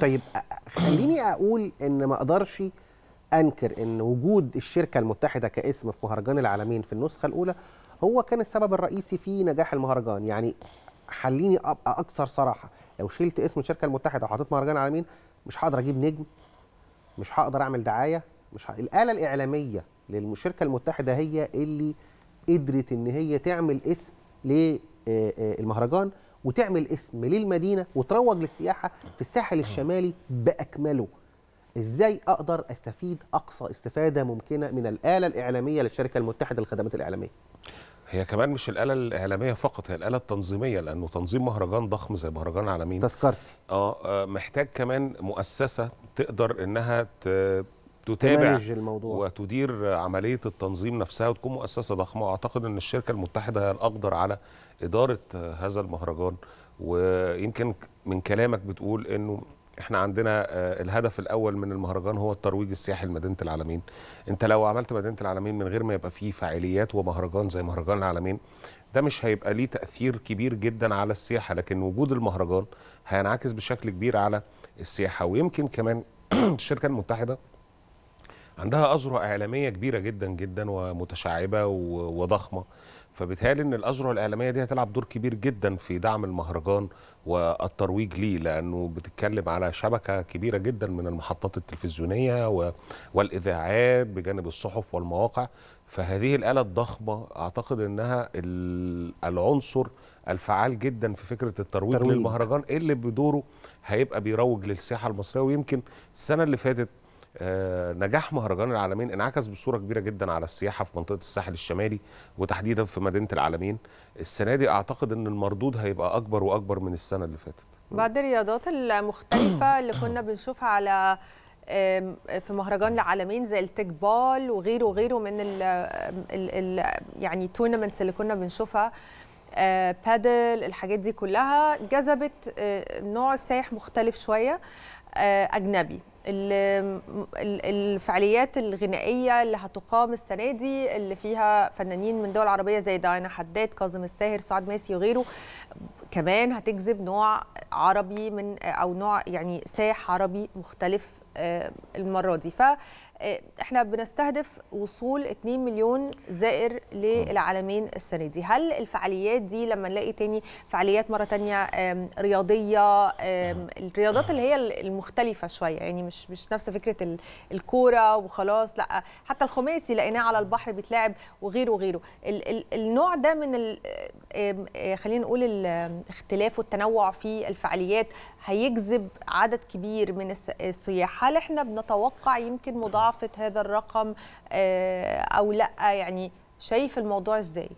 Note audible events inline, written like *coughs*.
طيب خليني اقول ان ما اقدرش انكر ان وجود الشركه المتحده كاسم في مهرجان العالمين في النسخه الاولى هو كان السبب الرئيسي في نجاح المهرجان يعني خليني ابقى اكثر صراحه لو شلت اسم الشركه المتحده وحطيت مهرجان العالمين مش هقدر اجيب نجم مش هقدر اعمل دعايه مش ه... الاله الاعلاميه للشركه المتحده هي اللي قدرت ان هي تعمل اسم للمهرجان وتعمل اسم للمدينه وتروج للسياحه في الساحل الشمالي باكمله ازاي اقدر استفيد اقصى استفاده ممكنه من الاله الاعلاميه للشركه المتحده للخدمات الاعلاميه هي كمان مش الاله الاعلاميه فقط هي الاله التنظيميه لانه تنظيم مهرجان ضخم زي مهرجان عالمين تذكرتي آه،, اه محتاج كمان مؤسسه تقدر انها تتابع الموضوع. وتدير عمليه التنظيم نفسها وتكون مؤسسه ضخمه واعتقد ان الشركه المتحده هي الاقدر على اداره هذا المهرجان ويمكن من كلامك بتقول انه احنا عندنا آه، الهدف الاول من المهرجان هو الترويج السياحي لمدينه العالمين انت لو عملت مدينه العالمين من غير ما يبقى فيه فعاليات ومهرجان زي مهرجان العالمين ده مش هيبقى ليه تاثير كبير جدا على السياحه لكن وجود المهرجان هينعكس بشكل كبير على السياحه ويمكن كمان *clears throat* الشركه المتحده عندها أذرع إعلامية كبيرة جدا جدا ومتشعبة وضخمة فبالتالي ان الاذرع الاعلاميه دي هتلعب دور كبير جدا في دعم المهرجان والترويج ليه لانه بتتكلم على شبكه كبيره جدا من المحطات التلفزيونيه والاذاعات بجانب الصحف والمواقع فهذه الاله الضخمه اعتقد انها العنصر الفعال جدا في فكره الترويج للمهرجان اللي بدوره هيبقى بيروج للسياحه المصريه ويمكن السنه اللي فاتت آه، نجاح مهرجان العالمين انعكس بصوره كبيره جدا على السياحه في منطقه الساحل الشمالي وتحديدا في مدينه العالمين السنه دي اعتقد ان المردود هيبقى اكبر واكبر من السنه اللي فاتت بعد الرياضات المختلفه اللي *coughs* كنا بنشوفها على في مهرجان العالمين زي التيك وغيره وغيره من ال يعني التورنمنتس اللي كنا بنشوفها بادل آه، الحاجات دي كلها جذبت آه، نوع سائح مختلف شويه آه، اجنبي الفعاليات الغنائيه اللي هتقام السنه دي اللي فيها فنانين من دول عربيه زي داينا حداد كاظم الساهر سعاد ماسي وغيره كمان هتجذب نوع عربي من او نوع يعني سايح عربي مختلف آه، المره دي فاحنا آه، بنستهدف وصول 2 مليون زائر للعالمين السنه دي هل الفعاليات دي لما نلاقي تاني فعاليات مره تانية رياضيه الرياضات اللي هي المختلفه شويه يعني مش مش نفس فكره الكوره وخلاص لا حتى الخماسي لقيناه على البحر بيتلعب وغيره وغيره ال ال النوع ده من آه، خلينا نقول الاختلاف والتنوع في الفعاليات هيجذب عدد كبير من السياح هل احنا بنتوقع يمكن مضاعفه هذا الرقم آه، او لا يعني شايف الموضوع ازاي